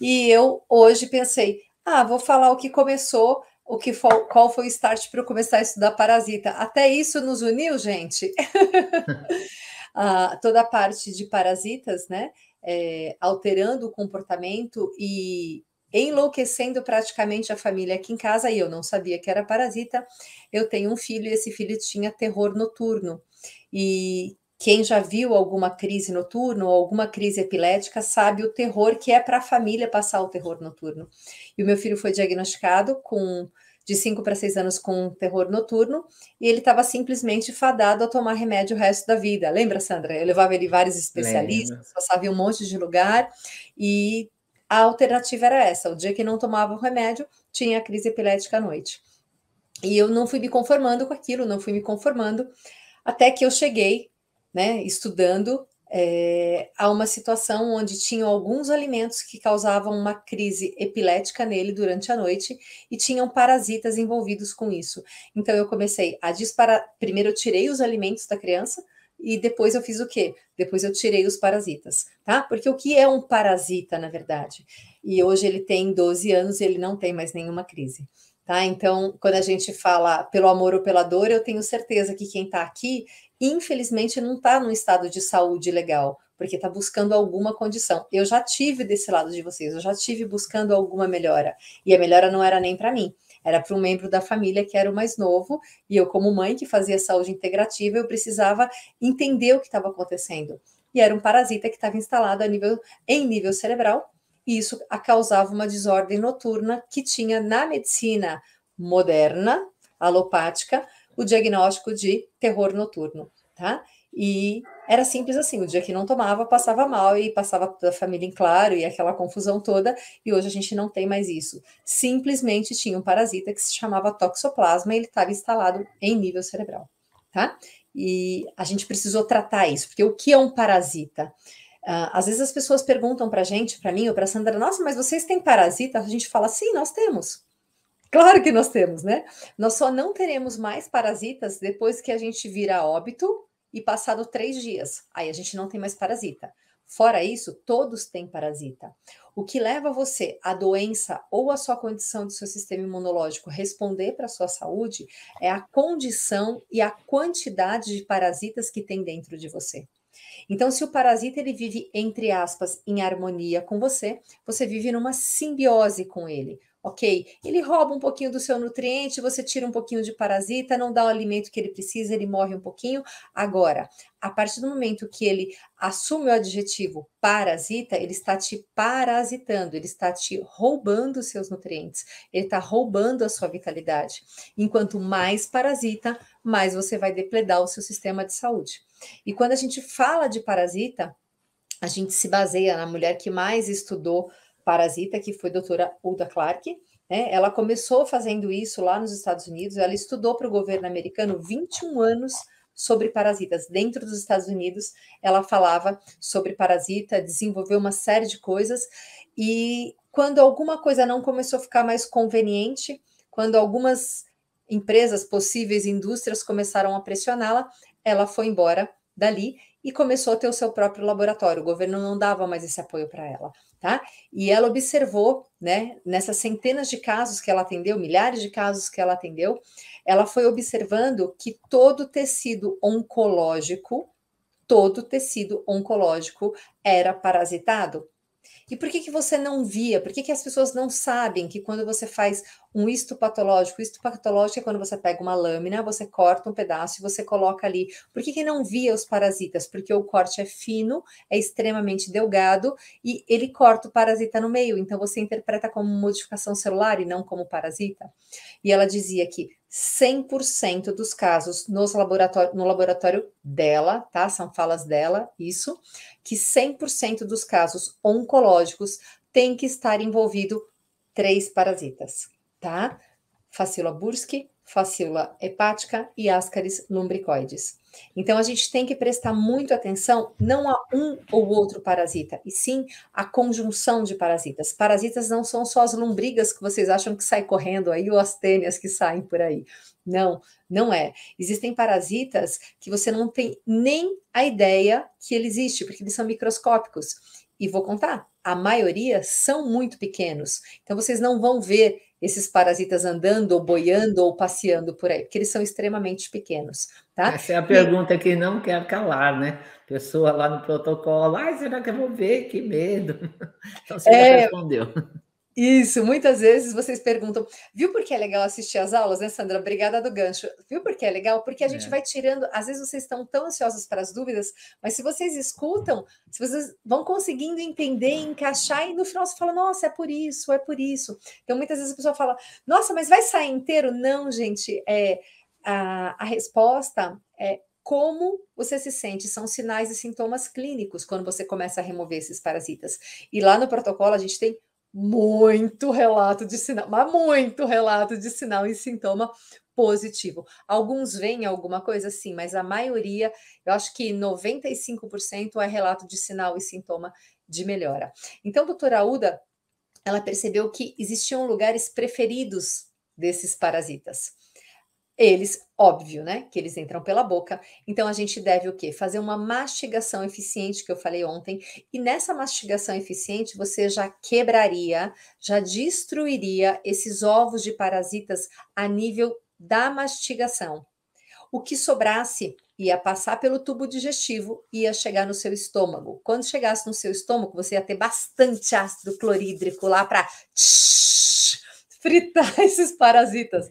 E eu hoje pensei, ah, vou falar o que começou, o que foi, qual foi o start para eu começar a estudar parasita. Até isso nos uniu, gente. ah, toda a parte de parasitas, né? É, alterando o comportamento e enlouquecendo praticamente a família aqui em casa, e eu não sabia que era parasita. Eu tenho um filho e esse filho tinha terror noturno. E quem já viu alguma crise noturna ou alguma crise epilética sabe o terror que é para a família passar o terror noturno. E o meu filho foi diagnosticado com de 5 para 6 anos com terror noturno, e ele estava simplesmente fadado a tomar remédio o resto da vida. Lembra, Sandra? Eu levava ele vários especialistas, Lembra. passava em um monte de lugar, e a alternativa era essa: o dia que não tomava o remédio, tinha a crise epilética à noite. E eu não fui me conformando com aquilo, não fui me conformando, até que eu cheguei né, estudando é, a uma situação onde tinham alguns alimentos que causavam uma crise epilética nele durante a noite e tinham parasitas envolvidos com isso. Então eu comecei a disparar. Primeiro eu tirei os alimentos da criança e depois eu fiz o quê? Depois eu tirei os parasitas, tá? Porque o que é um parasita, na verdade? E hoje ele tem 12 anos e ele não tem mais nenhuma crise. Tá? Então, quando a gente fala pelo amor ou pela dor, eu tenho certeza que quem está aqui, infelizmente, não está num estado de saúde legal, porque está buscando alguma condição. Eu já tive desse lado de vocês, eu já tive buscando alguma melhora. E a melhora não era nem para mim, era para um membro da família que era o mais novo, e eu, como mãe que fazia saúde integrativa, eu precisava entender o que estava acontecendo. E era um parasita que estava instalado nível, em nível cerebral e isso causava uma desordem noturna que tinha na medicina moderna, alopática, o diagnóstico de terror noturno, tá? E era simples assim, o dia que não tomava passava mal e passava toda a família em claro e aquela confusão toda, e hoje a gente não tem mais isso. Simplesmente tinha um parasita que se chamava toxoplasma e ele estava instalado em nível cerebral, tá? E a gente precisou tratar isso, porque o que é um parasita? Uh, às vezes as pessoas perguntam para a gente, para mim ou para Sandra, nossa, mas vocês têm parasita? A gente fala, sim, nós temos. Claro que nós temos, né? Nós só não teremos mais parasitas depois que a gente vira óbito e passado três dias. Aí a gente não tem mais parasita. Fora isso, todos têm parasita. O que leva você à doença ou à sua condição do seu sistema imunológico responder para a sua saúde é a condição e a quantidade de parasitas que tem dentro de você. Então, se o parasita ele vive entre aspas em harmonia com você, você vive numa simbiose com ele ok? Ele rouba um pouquinho do seu nutriente, você tira um pouquinho de parasita, não dá o alimento que ele precisa, ele morre um pouquinho. Agora, a partir do momento que ele assume o adjetivo parasita, ele está te parasitando, ele está te roubando os seus nutrientes, ele está roubando a sua vitalidade. Enquanto mais parasita, mais você vai depredar o seu sistema de saúde. E quando a gente fala de parasita, a gente se baseia na mulher que mais estudou parasita, que foi doutora Uda Clark. Né? Ela começou fazendo isso lá nos Estados Unidos, ela estudou para o governo americano 21 anos sobre parasitas. Dentro dos Estados Unidos, ela falava sobre parasita, desenvolveu uma série de coisas, e quando alguma coisa não começou a ficar mais conveniente, quando algumas empresas, possíveis indústrias começaram a pressioná-la, ela foi embora dali e começou a ter o seu próprio laboratório. O governo não dava mais esse apoio para ela, tá? E ela observou, né, nessas centenas de casos que ela atendeu, milhares de casos que ela atendeu, ela foi observando que todo tecido oncológico, todo tecido oncológico era parasitado. E por que, que você não via? Por que, que as pessoas não sabem que quando você faz um histopatológico. O histopatológico é quando você pega uma lâmina, você corta um pedaço e você coloca ali. Por que, que não via os parasitas? Porque o corte é fino, é extremamente delgado e ele corta o parasita no meio. Então você interpreta como modificação celular e não como parasita. E ela dizia que 100% dos casos nos laboratório, no laboratório dela, tá? São falas dela, isso, que 100% dos casos oncológicos tem que estar envolvido três parasitas tá? Facílula Burski, facílula hepática e ascaris lumbricoides. Então, a gente tem que prestar muito atenção não a um ou outro parasita, e sim a conjunção de parasitas. Parasitas não são só as lombrigas que vocês acham que saem correndo aí, ou as tênias que saem por aí. Não, não é. Existem parasitas que você não tem nem a ideia que ele existe, porque eles são microscópicos. E vou contar, a maioria são muito pequenos. Então, vocês não vão ver esses parasitas andando ou boiando ou passeando por aí, porque eles são extremamente pequenos, tá? Essa é a pergunta e... que não quer calar, né? Pessoa lá no protocolo, ai, será que eu vou ver? Que medo. Então você é... já respondeu. Isso, muitas vezes vocês perguntam, viu por que é legal assistir as aulas, né, Sandra? Obrigada do gancho. Viu por que é legal? Porque a gente é. vai tirando, às vezes vocês estão tão ansiosos para as dúvidas, mas se vocês escutam, se vocês vão conseguindo entender, encaixar, e no final você fala, nossa, é por isso, é por isso. Então, muitas vezes a pessoa fala, nossa, mas vai sair inteiro? Não, gente, é, a, a resposta é como você se sente, são sinais e sintomas clínicos quando você começa a remover esses parasitas. E lá no protocolo a gente tem muito relato de sinal, mas muito relato de sinal e sintoma positivo. Alguns veem alguma coisa assim, mas a maioria, eu acho que 95% é relato de sinal e sintoma de melhora. Então, doutora Uda, ela percebeu que existiam lugares preferidos desses parasitas. Eles, óbvio, né? Que eles entram pela boca. Então a gente deve o quê? Fazer uma mastigação eficiente, que eu falei ontem. E nessa mastigação eficiente, você já quebraria, já destruiria esses ovos de parasitas a nível da mastigação. O que sobrasse ia passar pelo tubo digestivo e ia chegar no seu estômago. Quando chegasse no seu estômago, você ia ter bastante ácido clorídrico lá para fritar esses parasitas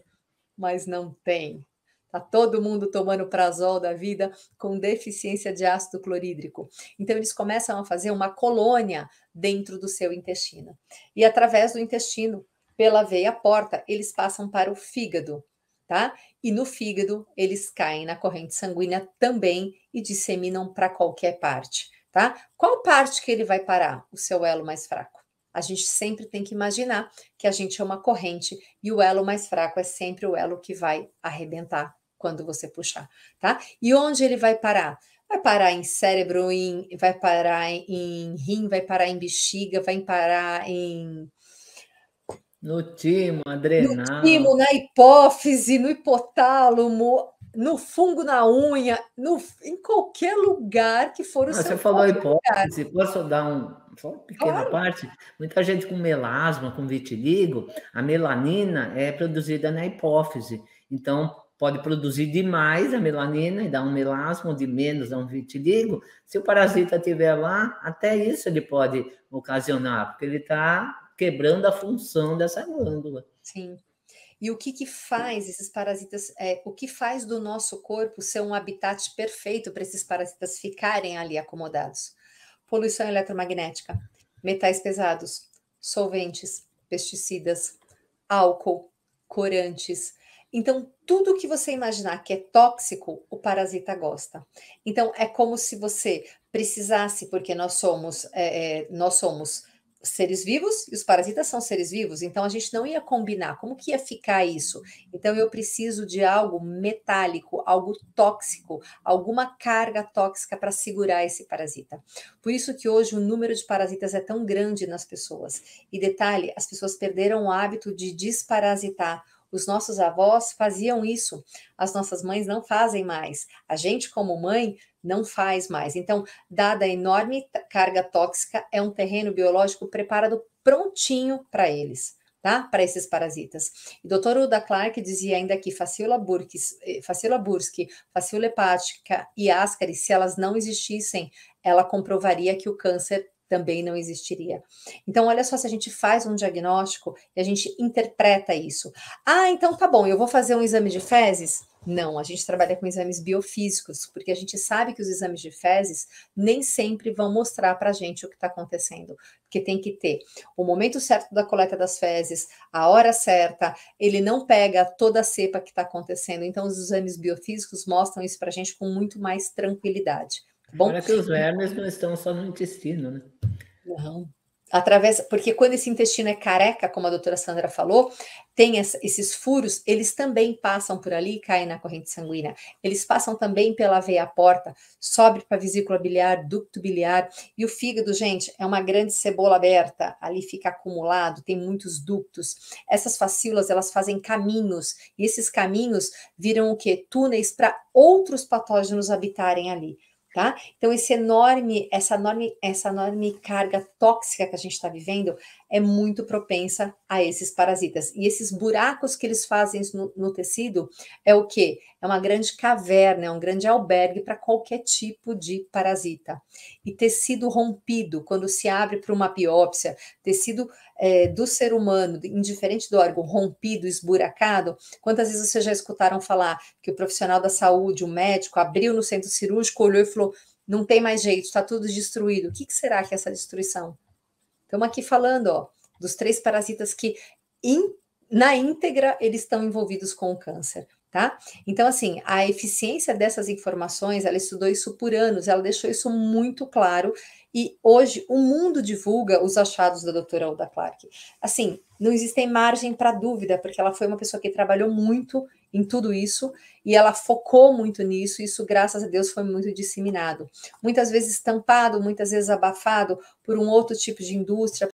mas não tem. Tá todo mundo tomando prazol da vida com deficiência de ácido clorídrico. Então eles começam a fazer uma colônia dentro do seu intestino. E através do intestino, pela veia porta, eles passam para o fígado, tá? E no fígado eles caem na corrente sanguínea também e disseminam para qualquer parte, tá? Qual parte que ele vai parar? O seu elo mais fraco. A gente sempre tem que imaginar que a gente é uma corrente e o elo mais fraco é sempre o elo que vai arrebentar quando você puxar, tá? E onde ele vai parar? Vai parar em cérebro, em, vai parar em rim, vai parar em bexiga, vai parar em no timo, adrenal. No timo, na hipófise, no hipotálamo, no fungo na unha, no, em qualquer lugar que for o Não, ah, seu Você falou hipófise, lugar. posso dar um, só uma pequena claro. parte. Muita gente com melasma, com vitiligo, a melanina é produzida na hipófise. Então, pode produzir demais a melanina e dar um melasma, de menos dá um vitiligo. Se o parasita estiver lá, até isso ele pode ocasionar, porque ele está quebrando a função dessa glândula. Sim. E o que, que faz esses parasitas, é, o que faz do nosso corpo ser um habitat perfeito para esses parasitas ficarem ali acomodados? poluição eletromagnética, metais pesados, solventes, pesticidas, álcool, corantes. Então, tudo que você imaginar que é tóxico, o parasita gosta. Então, é como se você precisasse, porque nós somos, é, é nós somos seres vivos e os parasitas são seres vivos, então a gente não ia combinar. Como que ia ficar isso? Então eu preciso de algo metálico, algo tóxico, alguma carga tóxica para segurar esse parasita. Por isso que hoje o número de parasitas é tão grande nas pessoas. E detalhe, as pessoas perderam o hábito de desparasitar os nossos avós faziam isso, as nossas mães não fazem mais. A gente, como mãe, não faz mais. Então, dada a enorme carga tóxica, é um terreno biológico preparado prontinho para eles. Tá? Para esses parasitas. E doutor Uda Clark dizia ainda que Faciola burkis, eh, burski, hepática e Ascaris, se elas não existissem, ela comprovaria que o câncer também não existiria. Então, olha só, se a gente faz um diagnóstico e a gente interpreta isso. Ah, então tá bom, eu vou fazer um exame de fezes? Não, a gente trabalha com exames biofísicos, porque a gente sabe que os exames de fezes nem sempre vão mostrar para a gente o que está acontecendo, porque tem que ter o momento certo da coleta das fezes, a hora certa, ele não pega toda a cepa que está acontecendo, então os exames biofísicos mostram isso para a gente com muito mais tranquilidade. Tá bom, Agora que os vermes não estão só no intestino, né? Não. através porque quando esse intestino é careca, como a doutora Sandra falou, tem essa, esses furos, eles também passam por ali e caem na corrente sanguínea. Eles passam também pela veia porta, sobe para a vesícula biliar, ducto biliar. E o fígado, gente, é uma grande cebola aberta, ali fica acumulado, tem muitos ductos. Essas facíolas, elas fazem caminhos, e esses caminhos viram o quê? Túneis para outros patógenos habitarem ali tá? Então esse enorme, essa enorme, essa enorme carga tóxica que a gente está vivendo é muito propensa a esses parasitas. E esses buracos que eles fazem no, no tecido é o que é uma grande caverna, é um grande albergue para qualquer tipo de parasita. E tecido rompido, quando se abre para uma biópsia, tecido é, do ser humano, indiferente do órgão, rompido, esburacado, quantas vezes vocês já escutaram falar que o profissional da saúde, o médico, abriu no centro cirúrgico, olhou e falou: não tem mais jeito, está tudo destruído. O que, que será que é essa destruição? Estamos aqui falando, ó, dos três parasitas que, in, na íntegra, eles estão envolvidos com o câncer tá? Então, assim, a eficiência dessas informações, ela estudou isso por anos, ela deixou isso muito claro, e hoje o mundo divulga os achados da doutora Alda Clark. Assim, não existe margem para dúvida, porque ela foi uma pessoa que trabalhou muito em tudo isso e ela focou muito nisso, e isso, graças a Deus, foi muito disseminado. Muitas vezes estampado, muitas vezes abafado por um outro tipo de indústria,